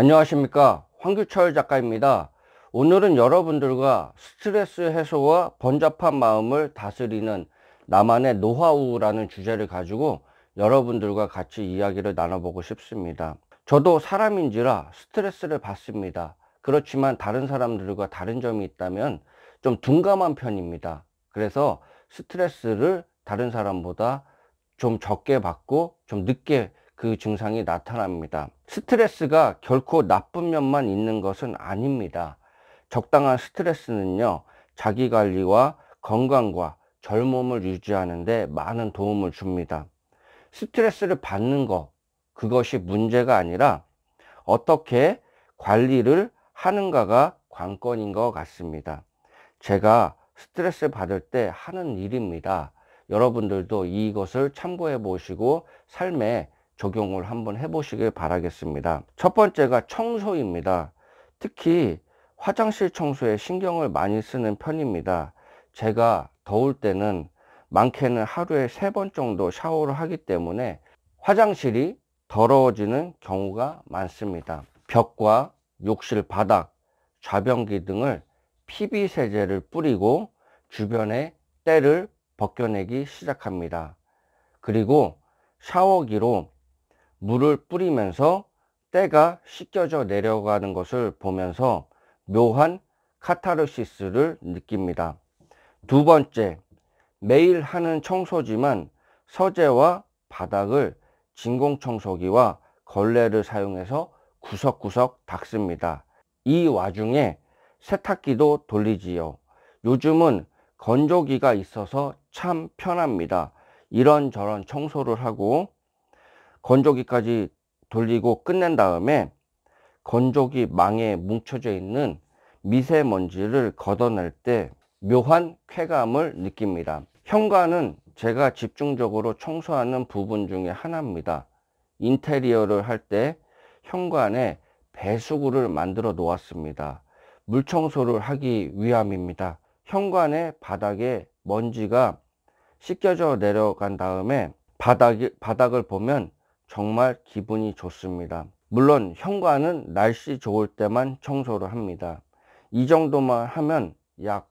안녕하십니까 황규철 작가입니다 오늘은 여러분들과 스트레스 해소와 번잡한 마음을 다스리는 나만의 노하우라는 주제를 가지고 여러분들과 같이 이야기를 나눠보고 싶습니다 저도 사람인지라 스트레스를 받습니다 그렇지만 다른 사람들과 다른 점이 있다면 좀 둔감한 편입니다 그래서 스트레스를 다른 사람보다 좀 적게 받고 좀 늦게 그 증상이 나타납니다. 스트레스가 결코 나쁜 면만 있는 것은 아닙니다. 적당한 스트레스는요, 자기 관리와 건강과 젊음을 유지하는데 많은 도움을 줍니다. 스트레스를 받는 것, 그것이 문제가 아니라 어떻게 관리를 하는가가 관건인 것 같습니다. 제가 스트레스 받을 때 하는 일입니다. 여러분들도 이것을 참고해 보시고 삶에 적용을 한번 해보시길 바라겠습니다. 첫 번째가 청소입니다. 특히 화장실 청소에 신경을 많이 쓰는 편입니다. 제가 더울 때는 많게는 하루에 세 번 정도 샤워를 하기 때문에 화장실이 더러워지는 경우가 많습니다. 벽과 욕실 바닥, 좌변기 등을 PB 세제를 뿌리고 주변에 때를 벗겨내기 시작합니다. 그리고 샤워기로 물을 뿌리면서 때가 씻겨져 내려가는 것을 보면서 묘한 카타르시스를 느낍니다. 두 번째, 매일 하는 청소지만 서재와 바닥을 진공청소기와 걸레를 사용해서 구석구석 닦습니다. 이 와중에 세탁기도 돌리지요. 요즘은 건조기가 있어서 참 편합니다. 이런저런 청소를 하고 건조기까지 돌리고 끝낸 다음에 건조기 망에 뭉쳐져 있는 미세먼지를 걷어낼 때 묘한 쾌감을 느낍니다. 현관은 제가 집중적으로 청소하는 부분 중에 하나입니다. 인테리어를 할 때 현관에 배수구를 만들어 놓았습니다. 물청소를 하기 위함입니다. 현관의 바닥에 먼지가 씻겨져 내려간 다음에 바닥, 바닥을 보면 정말 기분이 좋습니다. 물론 현관은 날씨 좋을 때만 청소를 합니다. 이 정도만 하면 약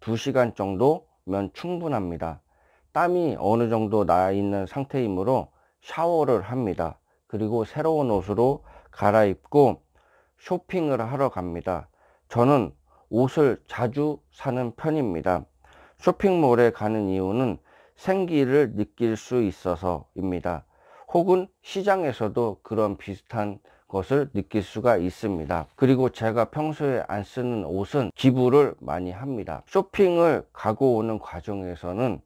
2시간 정도면 충분합니다. 땀이 어느 정도 나 있는 상태이므로 샤워를 합니다. 그리고 새로운 옷으로 갈아입고 쇼핑을 하러 갑니다. 저는 옷을 자주 사는 편입니다. 쇼핑몰에 가는 이유는 생기를 느낄 수 있어서입니다. 혹은 시장에서도 그런 비슷한 것을 느낄 수가 있습니다 그리고 제가 평소에 안 쓰는 옷은 기부를 많이 합니다 쇼핑을 가고 오는 과정에서는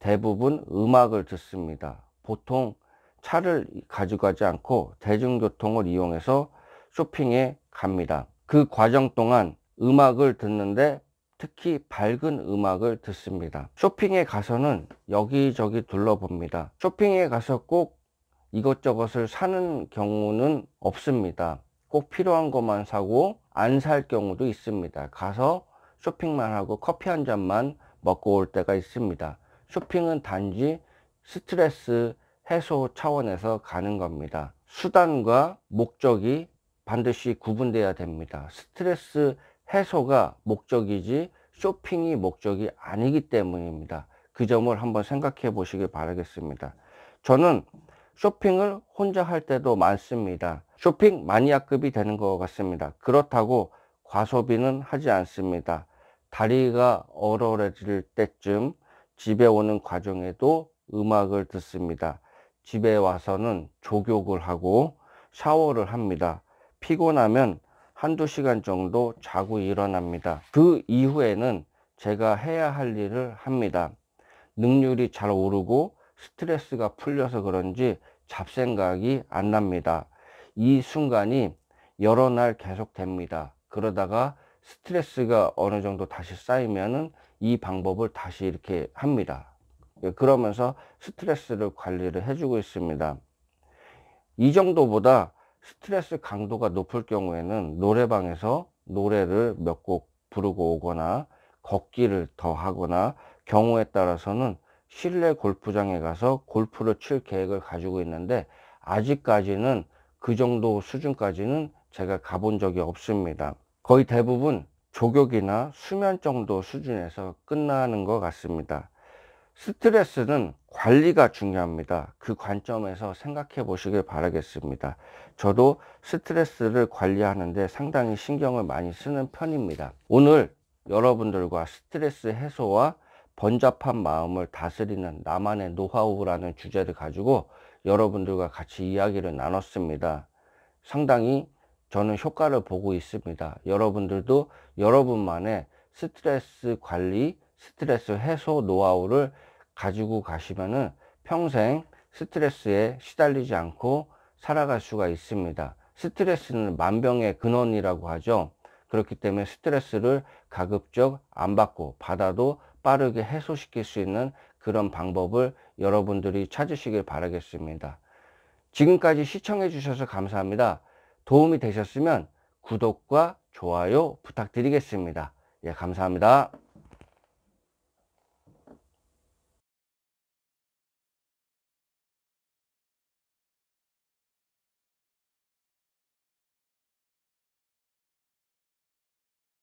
대부분 음악을 듣습니다 보통 차를 가져가지 않고 대중교통을 이용해서 쇼핑에 갑니다 그 과정 동안 음악을 듣는데 특히 밝은 음악을 듣습니다 쇼핑에 가서는 여기저기 둘러봅니다 쇼핑에 가서 꼭 이것저것을 사는 경우는 없습니다. 꼭 필요한 것만 사고 안 살 경우도 있습니다. 가서 쇼핑만 하고 커피 한 잔만 먹고 올 때가 있습니다. 쇼핑은 단지 스트레스 해소 차원에서 가는 겁니다. 수단과 목적이 반드시 구분되어야 됩니다. 스트레스 해소가 목적이지 쇼핑이 목적이 아니기 때문입니다. 그 점을 한번 생각해 보시길 바라겠습니다. 저는 쇼핑을 혼자 할 때도 많습니다. 쇼핑 마니아급이 되는 것 같습니다. 그렇다고 과소비는 하지 않습니다. 다리가 얼얼해질 때쯤 집에 오는 과정에도 음악을 듣습니다. 집에 와서는 조욕을 하고 샤워를 합니다. 피곤하면 한두 시간 정도 자고 일어납니다. 그 이후에는 제가 해야 할 일을 합니다. 능률이 잘 오르고 스트레스가 풀려서 그런지 잡생각이 안 납니다. 이 순간이 여러 날 계속됩니다. 그러다가 스트레스가 어느 정도 다시 쌓이면은 이 방법을 다시 이렇게 합니다. 예, 그러면서 스트레스를 관리를 해주고 있습니다. 이 정도보다 스트레스 강도가 높을 경우에는 노래방에서 노래를 몇 곡 부르고 오거나 걷기를 더 하거나 경우에 따라서는 실내 골프장에 가서 골프를 칠 계획을 가지고 있는데 아직까지는 그 정도 수준까지는 제가 가본 적이 없습니다. 거의 대부분 조격이나 수면 정도 수준에서 끝나는 것 같습니다. 스트레스는 관리가 중요합니다. 그 관점에서 생각해 보시길 바라겠습니다. 저도 스트레스를 관리하는데 상당히 신경을 많이 쓰는 편입니다. 오늘 여러분들과 스트레스 해소와 번잡한 마음을 다스리는 나만의 노하우라는 주제를 가지고 여러분들과 같이 이야기를 나눴습니다. 상당히 저는 효과를 보고 있습니다. 여러분들도 여러분만의 스트레스 관리, 스트레스 해소 노하우를 가지고 가시면은 평생 스트레스에 시달리지 않고 살아갈 수가 있습니다. 스트레스는 만병의 근원이라고 하죠. 그렇기 때문에 스트레스를 가급적 안 받고 받아도 빠르게 해소시킬 수 있는 그런 방법을 여러분들이 찾으시길 바라겠습니다. 지금까지 시청해 주셔서 감사합니다. 도움이 되셨으면 구독과 좋아요 부탁드리겠습니다. 예, 감사합니다.